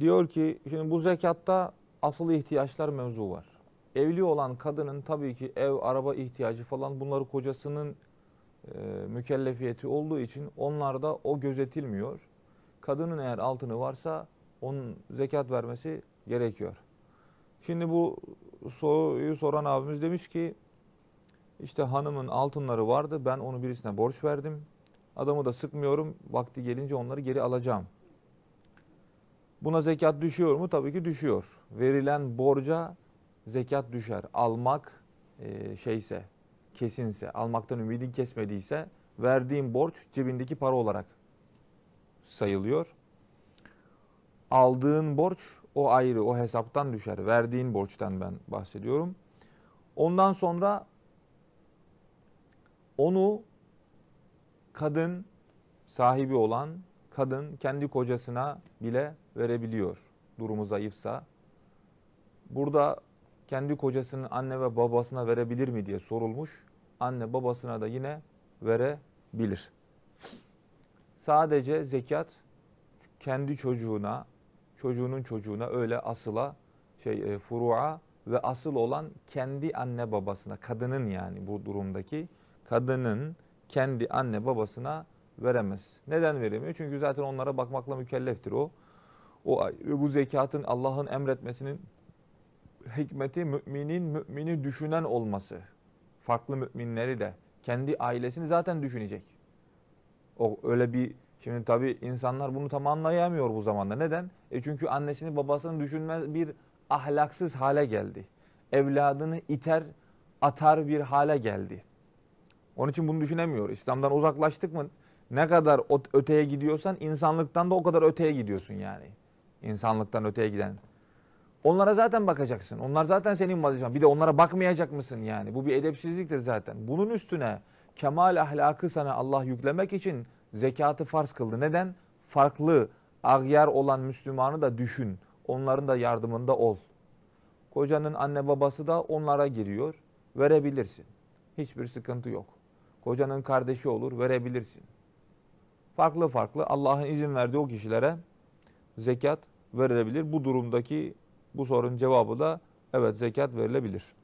Diyor ki şimdi bu zekatta asıl ihtiyaçlar mevzu var. Evli olan kadının tabii ki ev, araba ihtiyacı falan bunları kocasının e, mükellefiyeti olduğu için onlarda o gözetilmiyor. Kadının eğer altını varsa onun zekat vermesi gerekiyor. Şimdi bu soruyu soran abimiz demiş ki işte hanımın altınları vardı ben onu birisine borç verdim. Adamı da sıkmıyorum vakti gelince onları geri alacağım. Buna zekat düşüyor mu? Tabii ki düşüyor. Verilen borca zekat düşer. Almak e, şeyse, kesinse, almaktan ümidin kesmediyse verdiğin borç cebindeki para olarak sayılıyor. Aldığın borç o ayrı, o hesaptan düşer. Verdiğin borçtan ben bahsediyorum. Ondan sonra onu kadın sahibi olan kadın kendi kocasına bile verebiliyor durumu zayıfsa. Burada kendi kocasının anne ve babasına verebilir mi diye sorulmuş. Anne babasına da yine verebilir. Sadece zekat kendi çocuğuna, çocuğunun çocuğuna öyle asıla şey e, furu'a ve asıl olan kendi anne babasına, kadının yani bu durumdaki kadının kendi anne babasına veremez. Neden veremiyor? Çünkü zaten onlara bakmakla mükelleftir o. O bu zekatın Allah'ın emretmesinin hikmeti müminin mümini düşünen olması. Farklı müminleri de kendi ailesini zaten düşünecek. O öyle bir şimdi tabii insanlar bunu tam anlayamıyor bu zamanda. Neden? E çünkü annesini babasını düşünmez bir ahlaksız hale geldi. Evladını iter, atar bir hale geldi. Onun için bunu düşünemiyor. İslam'dan uzaklaştık mı ne kadar öteye gidiyorsan insanlıktan da o kadar öteye gidiyorsun yani. İnsanlıktan öteye giden. Onlara zaten bakacaksın. Onlar zaten senin vazifan. Bir de onlara bakmayacak mısın yani? Bu bir edepsizliktir zaten. Bunun üstüne kemal ahlakı sana Allah yüklemek için zekatı farz kıldı. Neden? Farklı, agyar olan Müslümanı da düşün. Onların da yardımında ol. Kocanın anne babası da onlara giriyor. Verebilirsin. Hiçbir sıkıntı yok. Kocanın kardeşi olur, verebilirsin farklı farklı Allah'ın izin verdiği o kişilere zekat verilebilir. Bu durumdaki bu sorunun cevabı da evet zekat verilebilir.